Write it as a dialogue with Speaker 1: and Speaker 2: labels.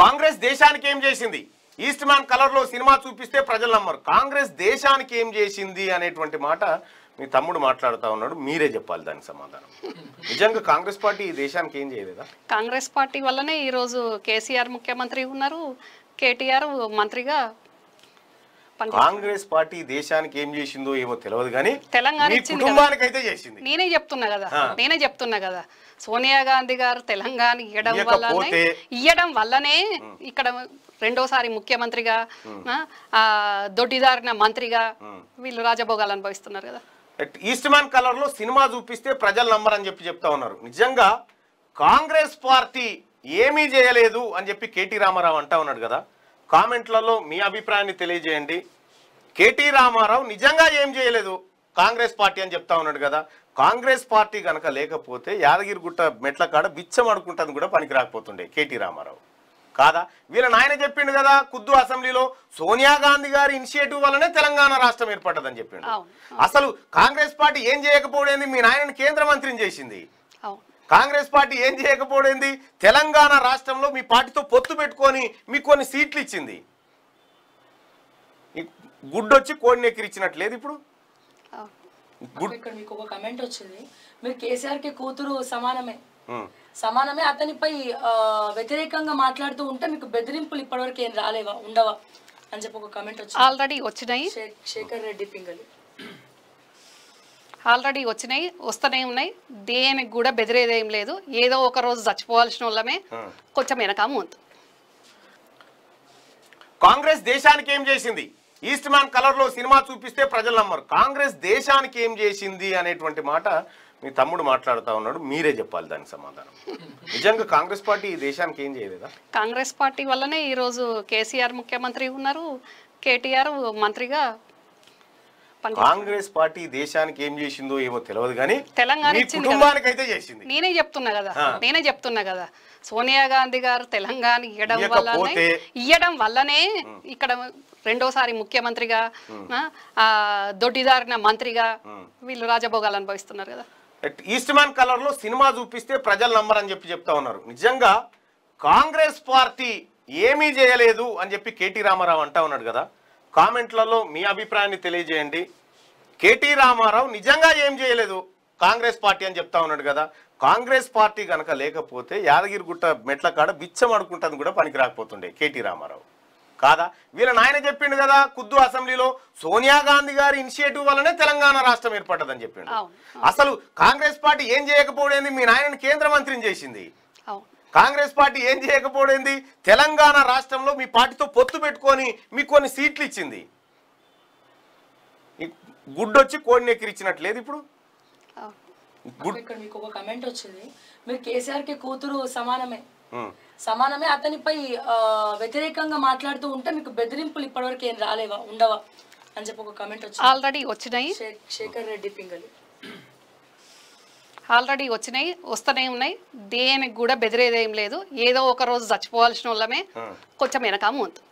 Speaker 1: కాంగ్రెస్ దేశానికి ఏం చేసింది ఈస్ట్ మ్యాన్ కలర్లో సినిమా చూపిస్తే ప్రజలు నమ్మరు కాంగ్రెస్ దేశానికి ఏం చేసింది అనేటువంటి మాట మీ తమ్ముడు మాట్లాడుతూ ఉన్నాడు మీరే చెప్పాలి దానికి సమాధానం నిజంగా కాంగ్రెస్ పార్టీ ఈ దేశానికి ఏం చేయలేదా
Speaker 2: కాంగ్రెస్ పార్టీ వల్లనే ఈరోజు కేసీఆర్ ముఖ్యమంత్రి ఉన్నారు కేటీఆర్ మంత్రిగా కాంగ్రెస్
Speaker 1: పార్టీ దేశానికి ఏం చేసిందో ఏమో తెలియదు కానీ
Speaker 2: తెలంగాణ అయితే చేసింది నేనే చెప్తున్నా కదా నేనే చెప్తున్నా కదా సోనియా గాంధీ గారు తెలంగాణ ఇవ్వడం వల్లనే ఇవ్వడం వల్లనే ఇక్కడ రెండోసారి ముఖ్యమంత్రిగా ఆ దొడ్డిదారిన మంత్రిగా వీళ్ళు రాజభోగాలు అనుభవిస్తున్నారు కదా
Speaker 1: ఈస్ట్ మ్యాన్ కలర్ లో సినిమా చూపిస్తే ప్రజలు అని చెప్పి చెప్తా ఉన్నారు నిజంగా కాంగ్రెస్ పార్టీ ఏమీ చేయలేదు అని చెప్పి కేటీ రామారావు అంటా ఉన్నాడు కదా కామెంట్లలో మీ అభిప్రాయాన్ని తెలియజేయండి కేటీ రామారావు నిజంగా ఏం చేయలేదు కాంగ్రెస్ పార్టీ అని చెప్తా ఉన్నాడు కదా కాంగ్రెస్ పార్టీ కనుక లేకపోతే యాదగిరిగుట్ట మెట్ల కాడ బిచ్చం అడుకుంటుంది కూడా పనికి రాకపోతుండే కేటీ రామారావు కాదా వీళ్ళ నాయన చెప్పిండు కదా కుద్దు అసెంబ్లీలో సోనియా గాంధీ గారి ఇనిషియేటివ్ వల్లనే తెలంగాణ రాష్ట్రం ఏర్పడ్డదని చెప్పిండు అసలు కాంగ్రెస్ పార్టీ ఏం చేయకపోయింది మీ నాయనని కేంద్ర మంత్రిని చేసింది కాంగ్రెస్ పార్టీ ఏం చేయకపోయింది తెలంగాణ రాష్ట్రంలో మీ పార్టీతో పొత్తు పెట్టుకొని మీకు కొన్ని సీట్లు ఇచ్చింది వచ్చి కోడిని ఎక్కిరిచ్చినట్టు లేదు ఇప్పుడు ఇక్కడ మీకు
Speaker 2: ఒక కమెంట్ వచ్చింది మీరు కేసీఆర్ కి కూతురు సమానమే సమానమే అతనిపై వ్యతిరేకంగా మాట్లాడుతూ ఉంటే మీకు బెదిరింపులు ఇప్పటివరకు ఏం రాలేవా ఉండవా అని చెప్పి ఒక కమెంట్ వచ్చింది ఆల్రెడీ వచ్చినాయి శేఖర్ రెడ్డి పింగలి ఆల్రెడీ వచ్చినాయి వస్తూనే ఉన్నాయి దేనికి కూడా బెదిరేదేం లేదు ఏదో ఒక రోజు చచ్చిపోవాల్సిన వాళ్ళమే కొంచెం వెనక ముందు
Speaker 1: కాంగ్రెస్ దేశానికి ఏం చేసింది ఈస్ట్ మ్యాన్ కలర్లో సినిమా చూపిస్తే ప్రజలు నమ్మరు కాంగ్రెస్ దేశానికి ఏం చేసింది అనేటువంటి మాట మీ తమ్ముడు మాట్లాడుతూ ఉన్నాడు మీరే చెప్పాలి దానికి సమాధానం నిజంగా కాంగ్రెస్ పార్టీ ఈ దేశానికి ఏం చేయలేదా
Speaker 2: కాంగ్రెస్ పార్టీ వల్లనే ఈరోజు కేసీఆర్ ముఖ్యమంత్రి ఉన్నారు కేటీఆర్ మంత్రిగా కాంగ్రెస్
Speaker 1: పార్టీ దేశానికి ఏం చేసిందో ఏమో తెలియదు కానీ తెలంగాణ అయితే చేసింది
Speaker 2: నేనే చెప్తున్నా కదా నేనే చెప్తున్నా కదా సోనియా గాంధీ గారు తెలంగాణ ఇవ్వడం వల్లనే ఇవ్వడం వల్లనే ఇక్కడ రెండోసారి ముఖ్యమంత్రిగా దొడ్డిదారిన మంత్రిగా వీళ్ళు రాజభోగాలు అనుభవిస్తున్నారు కదా
Speaker 1: ఈస్ట్ మ్యాన్ కలర్ లో సినిమా చూపిస్తే ప్రజలు నమ్మరని చెప్పి చెప్తా ఉన్నారు నిజంగా కాంగ్రెస్ పార్టీ ఏమీ చేయలేదు అని చెప్పి కేటీ రామారావు అంటా ఉన్నాడు కదా కామెంట్లలో మీ అభిప్రాయాన్ని తెలియజేయండి కేటీ రామారావు నిజంగా ఏం చేయలేదు కాంగ్రెస్ పార్టీ అని చెప్తా ఉన్నాడు కదా కాంగ్రెస్ పార్టీ కనుక లేకపోతే యాదగిరిగుట్ట మెట్ల కాడ బిచ్చం అడుకుంటాను కూడా పనికి రాకపోతుండే కేటీ రామారావు కాదా వీళ్ళ నాయన చెప్పిండు కదా కుద్దు అసెంబ్లీలో సోనియా గాంధీ గారి ఇనిషియేటివ్ వల్లనే తెలంగాణ రాష్ట్రం ఏర్పడ్డదని చెప్పిండు అసలు కాంగ్రెస్ పార్టీ ఏం చేయకపోవడేంది మీ నాయనని కేంద్ర మంత్రిని చేసింది కాంగ్రెస్ పార్టీ ఏం చేయకపోయింది తెలంగాణ రాష్ట్రంలో మీ పార్టీతో పొత్తు పెట్టుకొని మీకు కొన్ని సీట్లు ఇచ్చింది గుడ్డొచ్చి కోడిని ఎక్కిరిచ్చినట్టు లేదు ఇప్పుడు
Speaker 2: మీకు ఒక కమెంట్ వచ్చింది మీరు కేసీఆర్ కి కూతురు సమానమే సమానమే అతనిపై వ్యతిరేకంగా మాట్లాడుతూ ఉంటే మీకు బెదిరింపులు ఇప్పటివరకు ఏం రాలేవా ఉండవా అని చెప్పి ఒక కమెంట్ వచ్చింది ఆల్రెడీ వచ్చినాయి శేఖర్ రెడ్డి పింగలి ఆల్రెడీ వచ్చినాయి వస్తూనే ఉన్నాయి దేనికి కూడా బెదిరేదేం లేదు ఏదో ఒక రోజు చచ్చిపోవాల్సిన వాళ్ళమే కొంచెం వెనకాము ఉంది